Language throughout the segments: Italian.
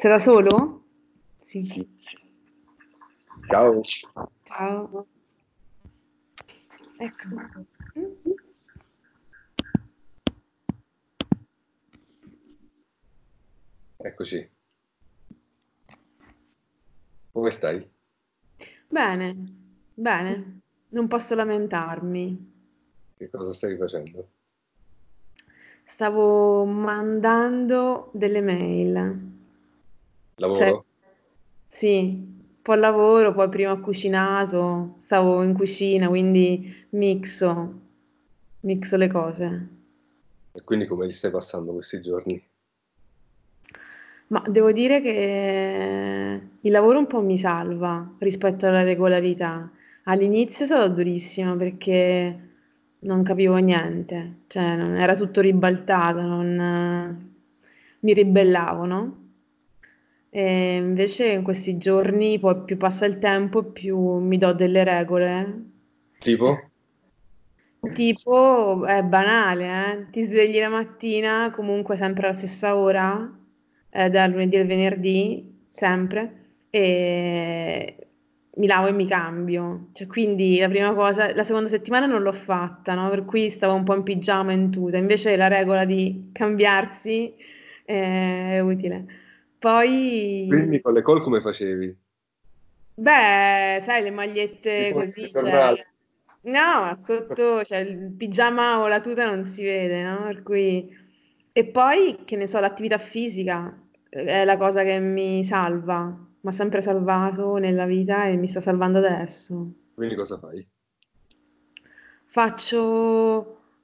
Sei da solo? Sì. Ciao. Ciao. Ecco. Eccoci. Come stai? Bene, bene. Non posso lamentarmi. Che cosa stavi facendo? Stavo mandando delle mail. Cioè, lavoro? Cioè, sì, poi lavoro, poi prima ho cucinato, stavo in cucina, quindi mixo, mixo le cose. E quindi come li stai passando questi giorni? Ma devo dire che il lavoro un po' mi salva rispetto alla regolarità. All'inizio è stato durissimo perché non capivo niente, cioè non, era tutto ribaltato, non, mi ribellavo, no? E invece in questi giorni, poi più passa il tempo, più mi do delle regole. Tipo? Tipo, è banale, eh? ti svegli la mattina comunque sempre alla stessa ora, eh, dal lunedì al venerdì, sempre, e mi lavo e mi cambio. Cioè, quindi la prima cosa, la seconda settimana non l'ho fatta, no? per cui stavo un po' in pigiama in invece la regola di cambiarsi eh, è utile. Poi... Quindi con le call come facevi? Beh, sai, le magliette così. Cioè... No, sotto cioè, il pigiama o la tuta non si vede, no? Per cui... E poi, che ne so, l'attività fisica eh, è la cosa che mi salva, mi ha sempre salvato nella vita e mi sta salvando adesso. Quindi cosa fai? Faccio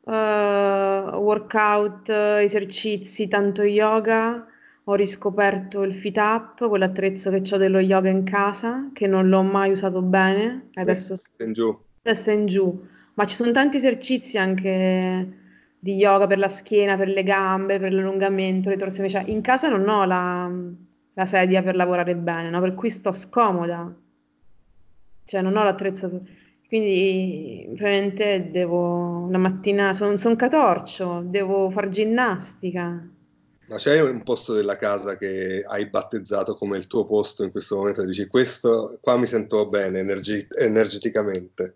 uh, workout, esercizi, tanto yoga ho riscoperto il fit up, quell'attrezzo che ho dello yoga in casa, che non l'ho mai usato bene. Adesso testa in giù. Testa in giù. Ma ci sono tanti esercizi anche di yoga per la schiena, per le gambe, per l'allungamento, le torsioni. Cioè, in casa non ho la, la sedia per lavorare bene, no? per cui sto scomoda. Cioè, non ho l'attrezzatura. Quindi, ovviamente, devo... Una mattina sono son catorcio, devo far ginnastica ma c'è un posto della casa che hai battezzato come il tuo posto in questo momento dici questo qua mi sento bene energi- energeticamente?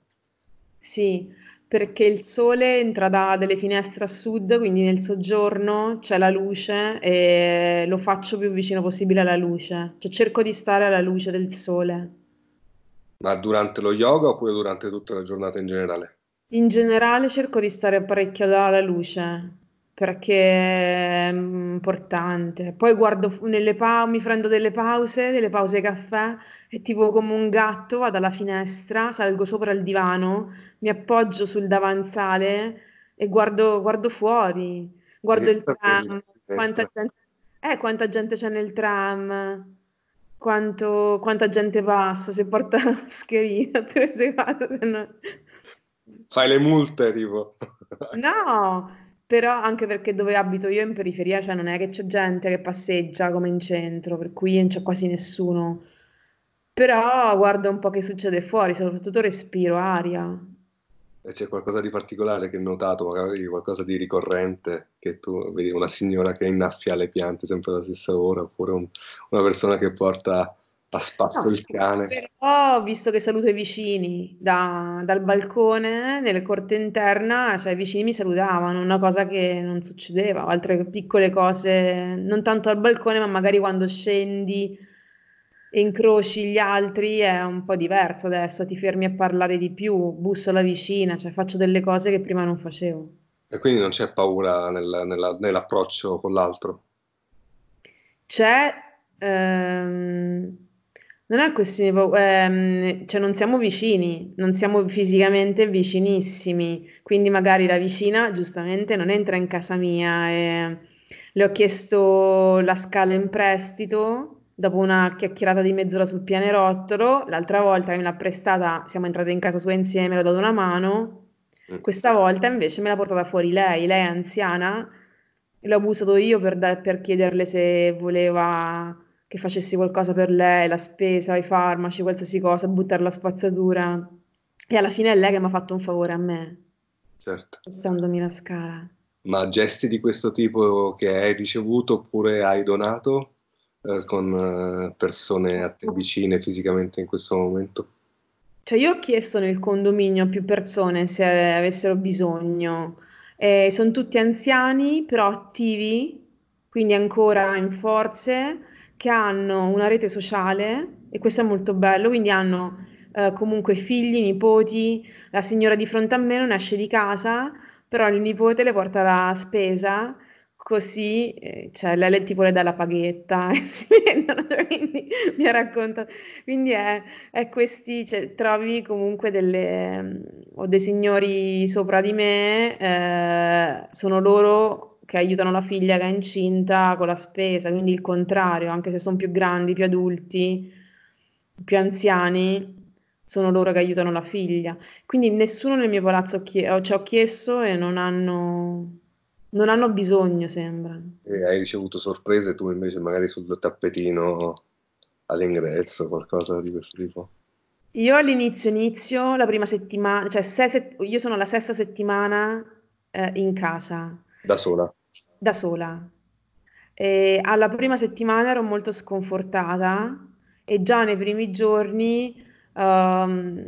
Sì, perché il sole entra da delle finestre a sud, quindi nel soggiorno c'è la luce e lo faccio più vicino possibile alla luce, cioè cerco di stare alla luce del sole. Ma durante lo yoga oppure durante tutta la giornata in generale? In generale cerco di stare parecchio alla luce, perché è mm, importante. Poi guardo nelle pa- mi prendo delle pause, delle pause caffè e tipo come un gatto vado alla finestra, salgo sopra il divano, mi appoggio sul davanzale e guardo, guardo fuori, guardo il tram, quanta gente, eh, quanta gente, c'è nel tram, quanto, quanta gente passa, se porta la mascherina, te ne sei No. Fai le multe tipo. No, però anche perché dove abito io in periferia, cioè non è che c'è gente che passeggia come in centro, per cui non c'è quasi nessuno. Però guardo un po' che succede fuori, soprattutto respiro, aria. E c'è qualcosa di particolare che hai notato, magari qualcosa di ricorrente, che tu vedi una signora che innaffia le piante sempre alla stessa ora, oppure un, una persona che porta a no, il cane. Però, visto che saluto i vicini da, dal balcone, nelle corte interna, cioè i vicini mi salutavano, una cosa che non succedeva, altre piccole cose, non tanto al balcone, ma magari quando scendi e incroci gli altri è un po' diverso adesso, ti fermi a parlare di più, busso alla vicina, cioè faccio delle cose che prima non facevo. E quindi non c'è paura nel, nella, nell'approccio con l'altro? C'è... Ehm non è questione, ehm, cioè non siamo vicini, non siamo fisicamente vicinissimi, quindi magari la vicina giustamente non entra in casa mia e le ho chiesto la scala in prestito dopo una chiacchierata di mezz'ora sul pianerottolo, l'altra volta me l'ha prestata, siamo entrate in casa sua insieme, le ho dato una mano, mm. questa volta invece me l'ha portata fuori lei, lei è anziana, l'ho abusato io per, da- per chiederle se voleva che facessi qualcosa per lei, la spesa, i farmaci, qualsiasi cosa, buttare la spazzatura. E alla fine è lei che mi ha fatto un favore a me. Certo. Passandomi la scala. Ma gesti di questo tipo che hai ricevuto oppure hai donato eh, con eh, persone a te vicine fisicamente in questo momento? Cioè io ho chiesto nel condominio a più persone se avessero bisogno. Eh, sono tutti anziani però attivi, quindi ancora in forze che hanno una rete sociale e questo è molto bello, quindi hanno eh, comunque figli, nipoti, la signora di fronte a me non esce di casa, però il nipote le porta la spesa così, eh, cioè lei tipo le dà la paghetta e si vendono, cioè, quindi mi ha raccontato. Quindi è, è questi, cioè, trovi comunque delle, ho mm, dei signori sopra di me, eh, sono loro che aiutano la figlia che è incinta con la spesa, quindi il contrario, anche se sono più grandi, più adulti, più anziani, sono loro che aiutano la figlia. Quindi nessuno nel mio palazzo chie- ci ho chiesto e non hanno, non hanno bisogno, sembra. E hai ricevuto sorprese tu invece magari sul tappetino all'ingresso, qualcosa di questo tipo? Io all'inizio inizio la prima settimana, cioè se, io sono la sesta settimana eh, in casa. Da sola? da sola. E alla prima settimana ero molto sconfortata e già nei primi giorni um,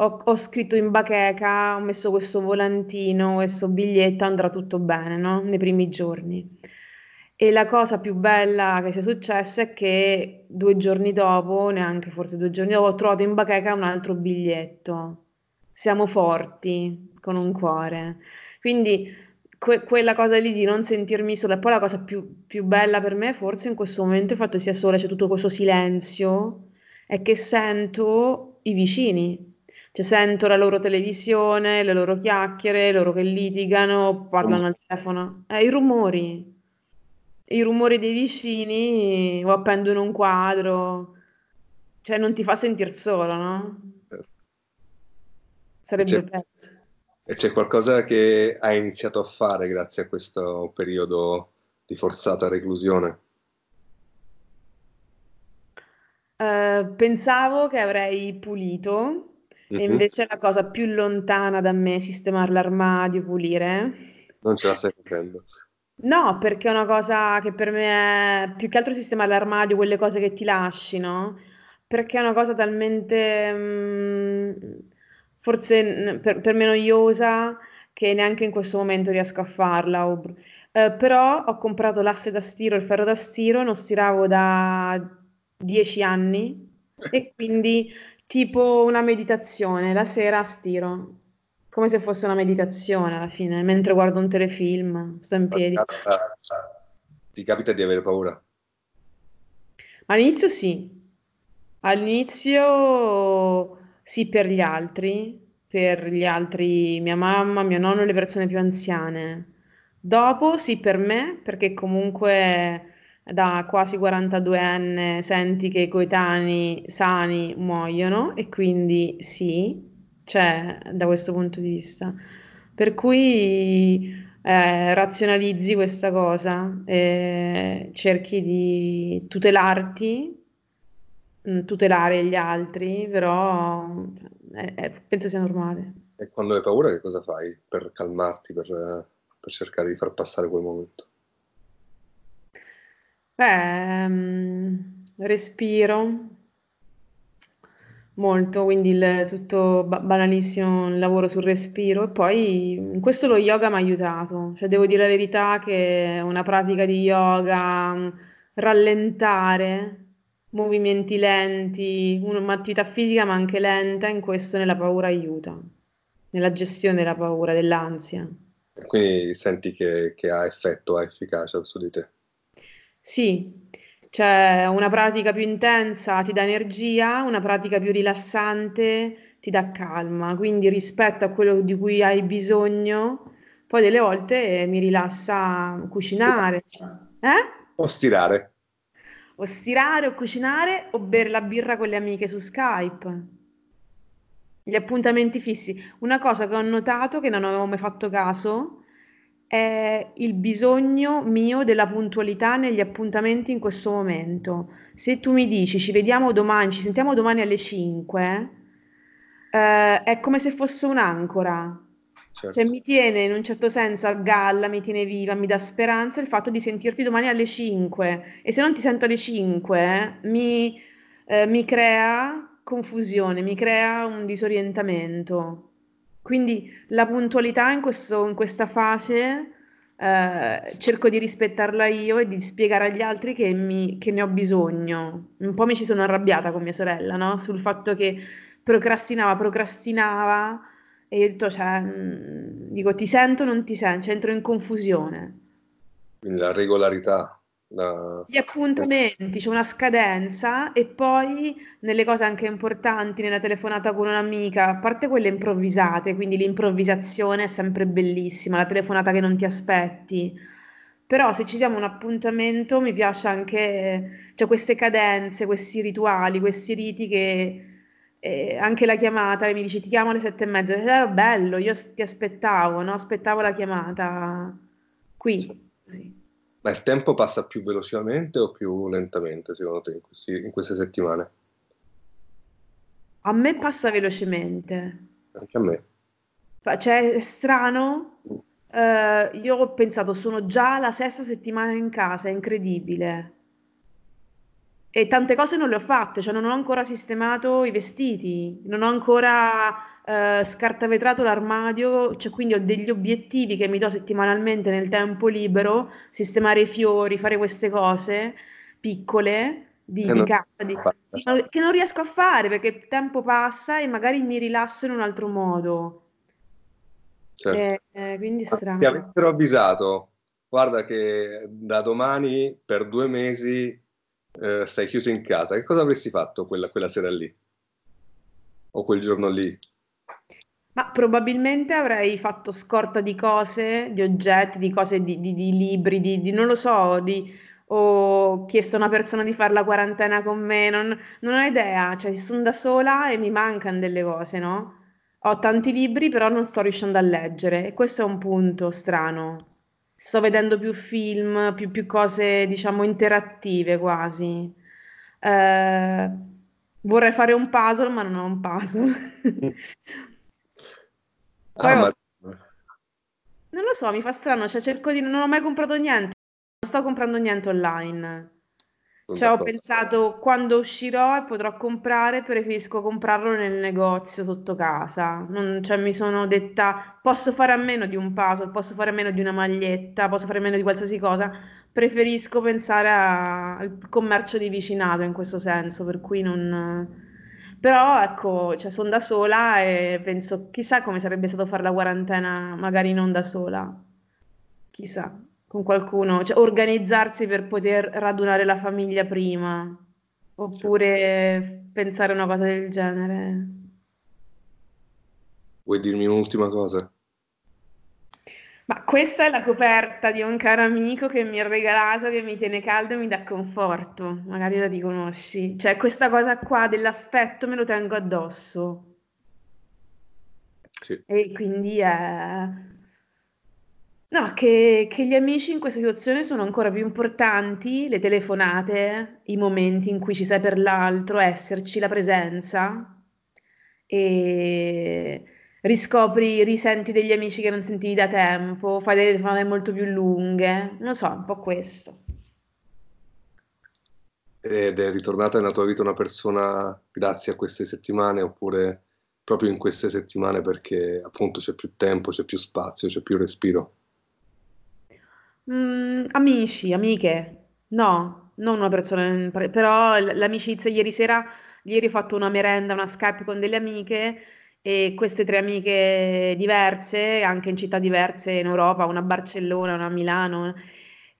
ho, ho, scritto in bacheca, ho messo questo volantino, questo biglietto, andrà tutto bene, no? Nei primi giorni. E la cosa più bella che sia successa è che due giorni dopo, neanche forse due giorni dopo, ho trovato in bacheca un altro biglietto. Siamo forti con un cuore. Quindi que- quella cosa lì di non sentirmi sola. E poi la cosa più, più bella per me, forse in questo momento, è il fatto che sia sola, c'è tutto questo silenzio, è che sento i vicini. Cioè, sento la loro televisione, le loro chiacchiere, loro che litigano, parlano al telefono. Eh, I rumori. I rumori dei vicini o appendono un quadro. Cioè, non ti fa sentire solo, no? Certo. Sarebbe certo. bello. E c'è qualcosa che hai iniziato a fare grazie a questo periodo di forzata reclusione? Uh, pensavo che avrei pulito, mm-hmm. e mhm. invece la cosa più lontana da me è sistemare l'armadio, pulire. Non ce la stai facendo. No, perché è una cosa che per me è più che altro sistemare l'armadio, quelle cose che ti lasci, no? Perché è una cosa talmente... Mh mm, forse per, per me noiosa che neanche in questo momento riesco a farla. O, eh, però ho comprato l'asse da stiro, il ferro da stiro, non stiravo da dieci anni e quindi tipo una meditazione, la sera stiro, come se fosse una meditazione alla fine, mentre guardo un telefilm, sto in piedi. Ti capita di avere paura? All'inizio sì, all'inizio sì, per gli altri, per gli altri, mia mamma, mio nonno, le persone più anziane. Dopo sì per me, perché comunque da quasi 42 anni senti che i coetanei sani muoiono e quindi sì, c'è da questo punto di vista. Per cui eh, razionalizzi questa cosa, eh, cerchi di tutelarti Mm, tutelare gli altri, però cioè, è, è, penso sia normale. E quando hai paura che cosa fai per calmarti, per, per cercare di far passare quel momento? Beh, ehm, respiro molto, quindi il, tutto banalissimo il lavoro sul respiro e poi in questo lo yoga mi ha aiutato, cioè devo dire la verità che una pratica di yoga, mm, rallentare, movimenti lenti, un'attività fisica ma anche lenta, in questo nella paura aiuta, nella gestione della paura, dell'ansia. Quindi senti che, che ha effetto, ha efficacia su di te? Sì, cioè una pratica più intensa ti dà energia, una pratica più rilassante ti dà calma, quindi rispetto a quello di cui hai bisogno, poi delle volte mi rilassa cucinare. Eh? O stirare o stirare o cucinare o bere la birra con le amiche su Skype. Gli appuntamenti fissi. Una cosa che ho notato, che non avevo mai fatto caso, è il bisogno mio della puntualità negli appuntamenti in questo momento. Se tu mi dici ci vediamo domani, ci sentiamo domani alle 5, eh, è come se fosse un'ancora Certo. Cioè mi tiene in un certo senso a galla, mi tiene viva, mi dà speranza il fatto di sentirti domani alle 5 e se non ti sento alle 5 mi, eh, mi crea confusione, mi crea un disorientamento. Quindi la puntualità in, questo, in questa fase eh, cerco di rispettarla io e di spiegare agli altri che, mi, che ne ho bisogno. Un po' mi ci sono arrabbiata con mia sorella, no? Sul fatto che procrastinava, procrastinava e io ho detto, cioè, mm, dico, ti sento o non ti sento, cioè, entro in confusione. Quindi la regolarità. La... Gli appuntamenti, c'è una scadenza e poi nelle cose anche importanti, nella telefonata con un'amica, a parte quelle improvvisate, quindi l'improvvisazione è sempre bellissima, la telefonata che non ti aspetti. Però se ci diamo un appuntamento mi piace anche, cioè queste cadenze, questi rituali, questi riti che eh, anche la chiamata, e mi dice ti chiamo alle sette e mezza, era bello, io ti aspettavo, no? aspettavo la chiamata qui. Sì. Ma il tempo passa più velocemente o più lentamente secondo te in, questi, in queste settimane? A me passa velocemente. Anche a me. Cioè, è strano. Uh, io ho pensato, sono già la sesta settimana in casa, è incredibile e tante cose non le ho fatte, cioè non ho ancora sistemato i vestiti, non ho ancora eh, scartavetrato l'armadio, cioè quindi ho degli obiettivi che mi do settimanalmente nel tempo libero, sistemare i fiori, fare queste cose piccole di, di casa, di, di, che non riesco a fare perché il tempo passa e magari mi rilasso in un altro modo. Certo. E, eh, eh, quindi è strano. Ti avessero avvisato, guarda che da domani per due mesi eh, stai chiuso in casa, che cosa avresti fatto quella, quella sera lì? O quel giorno lì? Ma probabilmente avrei fatto scorta di cose, di oggetti, di cose, di, di, di libri, di, di, non lo so, ho chiesto a una persona di fare la quarantena con me, non, non ho idea, cioè sono da sola e mi mancano delle cose, no? Ho tanti libri però non sto riuscendo a leggere e questo è un punto strano sto vedendo più film, più, più cose diciamo interattive quasi. Eh, vorrei fare un puzzle, ma non ho un puzzle. ah, ho... ma... Non lo so, mi fa strano, cioè cerco di... non ho mai comprato niente, non sto comprando niente online. Ci ho pensato quando uscirò e potrò comprare, preferisco comprarlo nel negozio sotto casa. Non, cioè, mi sono detta posso fare a meno di un puzzle, posso fare a meno di una maglietta, posso fare a meno di qualsiasi cosa. Preferisco pensare a, al commercio di vicinato in questo senso, per cui non. Però ecco, cioè, sono da sola e penso chissà come sarebbe stato fare la quarantena, magari non da sola. Chissà con qualcuno, cioè organizzarsi per poter radunare la famiglia prima, oppure sì. pensare a una cosa del genere. Vuoi dirmi un'ultima cosa? Ma questa è la coperta di un caro amico che mi ha regalato, che mi tiene caldo e mi dà conforto, magari la riconosci. Cioè questa cosa qua dell'affetto me lo tengo addosso. Sì. E quindi è No, che, che gli amici in questa situazione sono ancora più importanti, le telefonate, i momenti in cui ci sei per l'altro, esserci, la presenza e riscopri, risenti degli amici che non sentivi da tempo, fai delle telefonate molto più lunghe, non so, un po' questo. Ed è ritornata nella tua vita una persona grazie a queste settimane oppure proprio in queste settimane perché appunto c'è più tempo, c'è più spazio, c'è più respiro? Mhmm, amici, amiche, no, non una persona però l'amicizia ieri sera ieri ho fatto una merenda, una Skype con delle amiche e queste tre amiche diverse, anche in città diverse in Europa, una a Barcellona, una a Milano,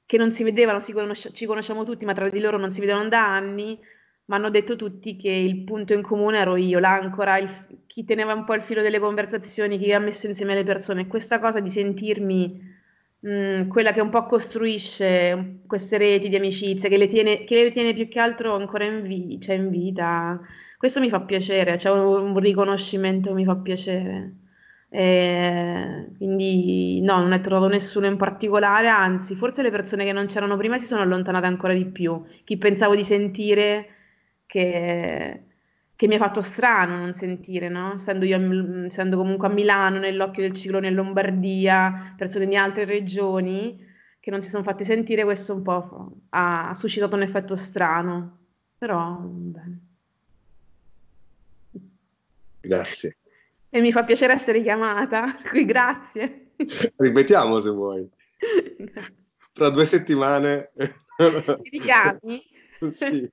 che non si vedevano, si conosc ci conosciamo tutti, ma tra di loro non si vedevano da anni, ma hanno detto tutti che il punto in comune ero io, l'ancora, chi teneva un po' il filo delle conversazioni, chi ha messo insieme le persone. Questa cosa di sentirmi Mm, quella che un po' costruisce mm, queste reti di amicizie, che le tiene, che le tiene più che altro ancora in, vi- cioè in vita. Questo mi fa piacere, cioè un, un riconoscimento mi fa piacere. E eh, quindi no, non è trovato nessuno in particolare, anzi, forse le persone che non c'erano prima si sono allontanate ancora di più. Chi pensavo di sentire che che mi ha fatto strano non sentire, no? essendo, io, essendo mm, comunque a Milano, nell'occhio del ciclone in Lombardia, persone di altre regioni che non si sono fatte sentire, questo un po' ha, ha suscitato un effetto strano, però bene. Grazie. E mi fa piacere essere chiamata, qui grazie. Ripetiamo se vuoi. Grazie. Tra due settimane. Ti richiami? sì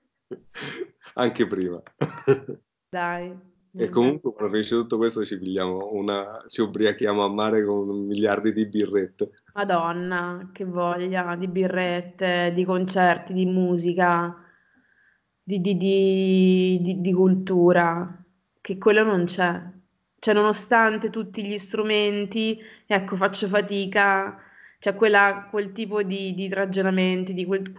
anche prima. Dai. E comunque quando finisce tutto questo ci pigliamo una, ci ubriachiamo a mare con miliardi di birrette. Madonna, che voglia di birrette, di concerti, di musica, di, di, di, di cultura, che quello non c'è. Cioè nonostante tutti gli strumenti, ecco faccio fatica, c'è cioè quel tipo di, ragionamenti, di quel,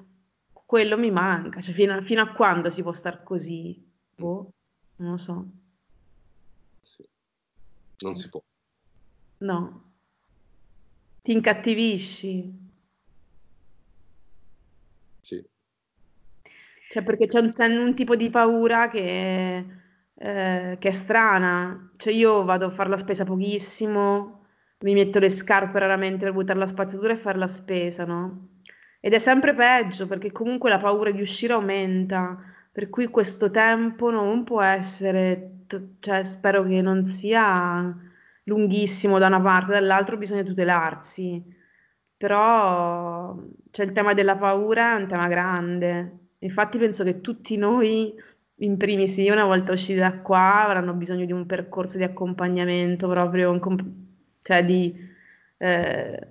quello mi manca, cioè fino a, fino a quando si può star così? Mm. Boh, non lo so. Sì. Non si può. No. Ti incattivisci. Sì. Cioè perché c'è un, un tipo di paura che, eh, che è strana. Cioè io vado a fare la spesa pochissimo, mi metto le scarpe raramente per buttare la spazzatura e fare la spesa, no? Ed è sempre peggio perché comunque la paura di uscire aumenta, per cui questo tempo non può essere, cioè spero che non sia lunghissimo da una parte, dall'altra bisogna tutelarsi, però c'è il tema della paura è un tema grande. Infatti penso che tutti noi, in primis io, una volta usciti da qua, avranno bisogno di un percorso di accompagnamento proprio, cioè di... Eh,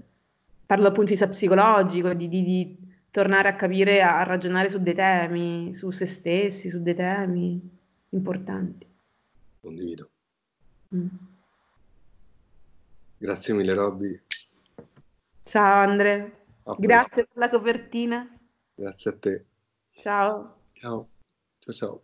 parlo appunto di psicologico, di, di, di tornare a capire, a ragionare su dei temi, su se stessi, su dei temi importanti. Condivido. Mm. Grazie mille Robby. Ciao Andre. Grazie per la copertina. Grazie a te. Ciao. Ciao. Ciao ciao.